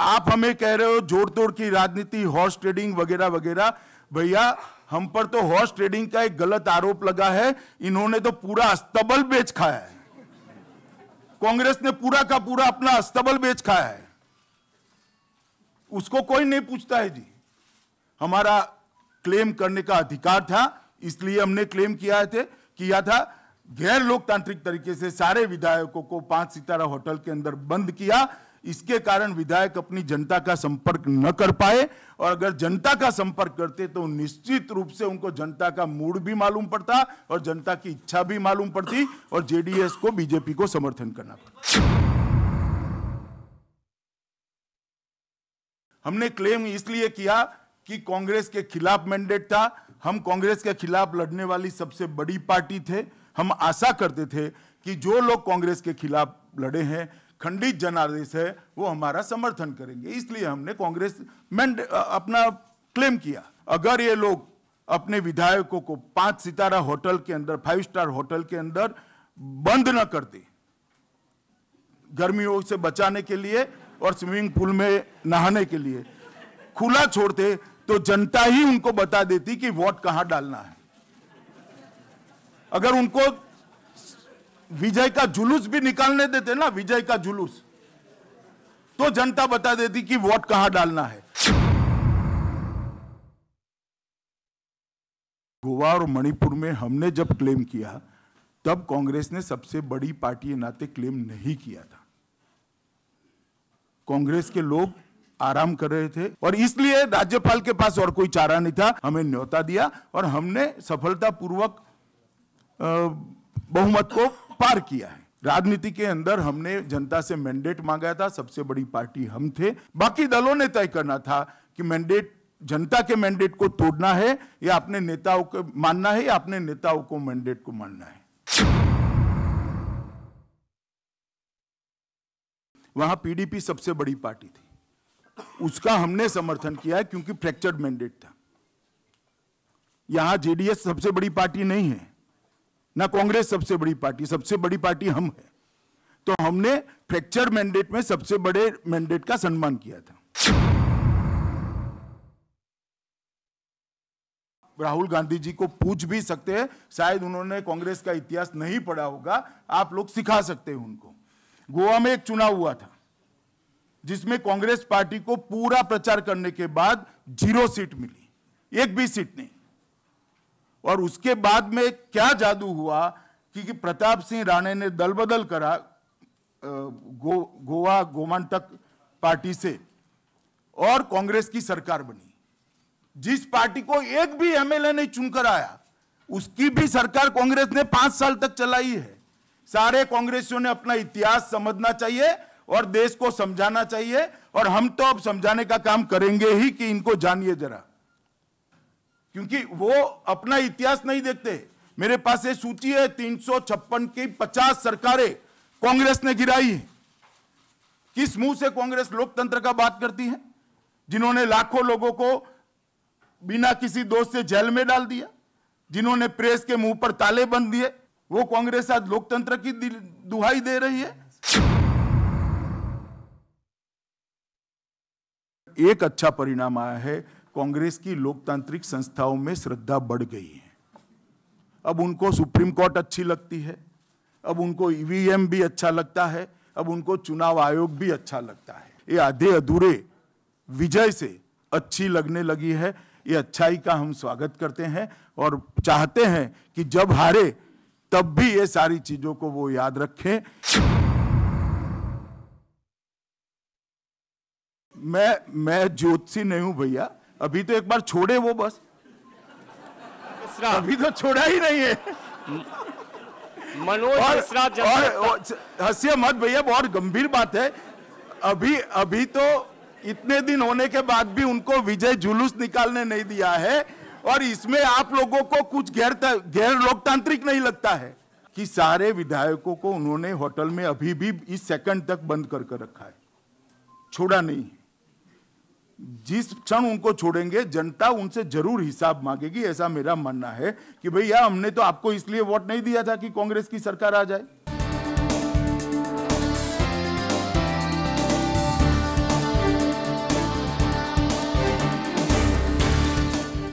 आप हमें कह रहे हो जोड़ तोड़ की राजनीति हॉर्स ट्रेडिंग वगैरह वगैरह भैया हम पर तो हॉर्स ट्रेडिंग का एक गलत आरोप लगा है इन्होंने तो पूरा अस्तबल बेच खाया है कांग्रेस ने पूरा का पूरा अपना अस्तबल बेच खाया है उसको कोई नहीं पूछता है जी हमारा क्लेम करने का अधिकार था इसलिए हमने क्लेम किया थे किया था गैर लोकतांत्रिक तरीके से सारे विधायकों को पांच सितारा होटल के अंदर बंद किया इसके कारण विधायक अपनी जनता का संपर्क न कर पाए और अगर जनता का संपर्क करते तो निश्चित रूप से उनको जनता का मूड भी मालूम पड़ता और जनता की इच्छा भी मालूम पड़ती और जेडीएस को बीजेपी को समर्थन करना पड़ता हमने क्लेम इसलिए किया कि कांग्रेस के खिलाफ मैंडेट था हम कांग्रेस के खिलाफ लड़ने वाली सबसे बड़ी पार्टी थे हम आशा करते थे कि जो लोग कांग्रेस के खिलाफ लड़े हैं खंडित जनादेश है वो हमारा समर्थन करेंगे इसलिए हमने कांग्रेस में अपना क्लेम किया अगर ये लोग अपने विधायकों को पांच सितारा होटल के अंदर फाइव स्टार होटल के अंदर बंद न कर दे गर्मियों से बचाने के लिए और स्विमिंग पूल में नहाने के लिए खुला छोड़ते तो जनता ही उनको बता देती कि वोट कहां डालना है अगर उनको विजय का जुलूस भी निकालने देते ना विजय का जुलूस तो जनता बता देती कि वोट कहां डालना है गोवा और मणिपुर में हमने जब क्लेम किया तब कांग्रेस ने सबसे बड़ी पार्टी नाते क्लेम नहीं किया था कांग्रेस के लोग आराम कर रहे थे और इसलिए राज्यपाल के पास और कोई चारा नहीं था हमें न्योता दिया और हमने सफलतापूर्वक बहुमत को अपार किया है राजनीति के अंदर हमने जनता से मैंडेट मांगा था सबसे बड़ी पार्टी हम थे बाकी दलों ने तय करना था कि मैंडेट जनता के मैंडेट को तोड़ना है या अपने नेताओं को मानना है या अपने नेताओं को मैंडेट को मानना है वहां पीडीपी सबसे बड़ी पार्टी थी उसका हमने समर्थन किया क्योंकि फ्रैक्चर्ड मैंडेट था यहां जेडीएस सबसे बड़ी पार्टी नहीं है ना कांग्रेस सबसे बड़ी पार्टी सबसे बड़ी पार्टी हम है तो हमने फ्रैक्चर मैंडेट में सबसे बड़े मैंडेट का सम्मान किया था राहुल गांधी जी को पूछ भी सकते हैं शायद उन्होंने कांग्रेस का इतिहास नहीं पढ़ा होगा आप लोग सिखा सकते हैं उनको गोवा में एक चुनाव हुआ था जिसमें कांग्रेस पार्टी को पूरा प्रचार करने के बाद जीरो सीट मिली एक भी सीट नहीं और उसके बाद में क्या जादू हुआ कि, कि प्रताप सिंह राणे ने दल बदल करा गो गोवा गोमांतक पार्टी से और कांग्रेस की सरकार बनी जिस पार्टी को एक भी एमएलए नहीं चुनकर आया उसकी भी सरकार कांग्रेस ने पांच साल तक चलाई है सारे कांग्रेसियों ने अपना इतिहास समझना चाहिए और देश को समझाना चाहिए और हम तो अब समझाने का काम करेंगे ही कि इनको जानिए जरा क्योंकि वो अपना इतिहास नहीं देखते मेरे पास ये सूची है तीन की 50 सरकारें कांग्रेस ने गिराई है किस मुंह से कांग्रेस लोकतंत्र का बात करती है जिन्होंने लाखों लोगों को बिना किसी दोष से जेल में डाल दिया जिन्होंने प्रेस के मुंह पर ताले बंद दिए वो कांग्रेस आज लोकतंत्र की दुहाई दे रही है एक अच्छा परिणाम आया है कांग्रेस की लोकतांत्रिक संस्थाओं में श्रद्धा बढ़ गई है अब उनको सुप्रीम कोर्ट अच्छी लगती है अब उनको ईवीएम भी अच्छा लगता है अब उनको चुनाव आयोग भी अच्छा लगता है ये आधे अधूरे विजय से अच्छी लगने लगी है ये अच्छाई का हम स्वागत करते हैं और चाहते हैं कि जब हारे तब भी ये सारी चीजों को वो याद रखें मैं मैं ज्योतिषी नहीं हूं भैया अभी तो एक बार छोड़े वो बस अभी तो छोड़ा ही नहीं है मनोज और, और मत भैया बहुत गंभीर बात है अभी अभी तो इतने दिन होने के बाद भी उनको विजय जुलूस निकालने नहीं दिया है और इसमें आप लोगों को कुछ गैर गैर लोकतांत्रिक नहीं लगता है कि सारे विधायकों को उन्होंने होटल में अभी भी इस सेकंड तक बंद करके कर रखा है छोड़ा नहीं जिस क्षण उनको छोड़ेंगे जनता उनसे जरूर हिसाब मांगेगी ऐसा मेरा मानना है कि भैया हमने तो आपको इसलिए वोट नहीं दिया था कि कांग्रेस की सरकार आ जाए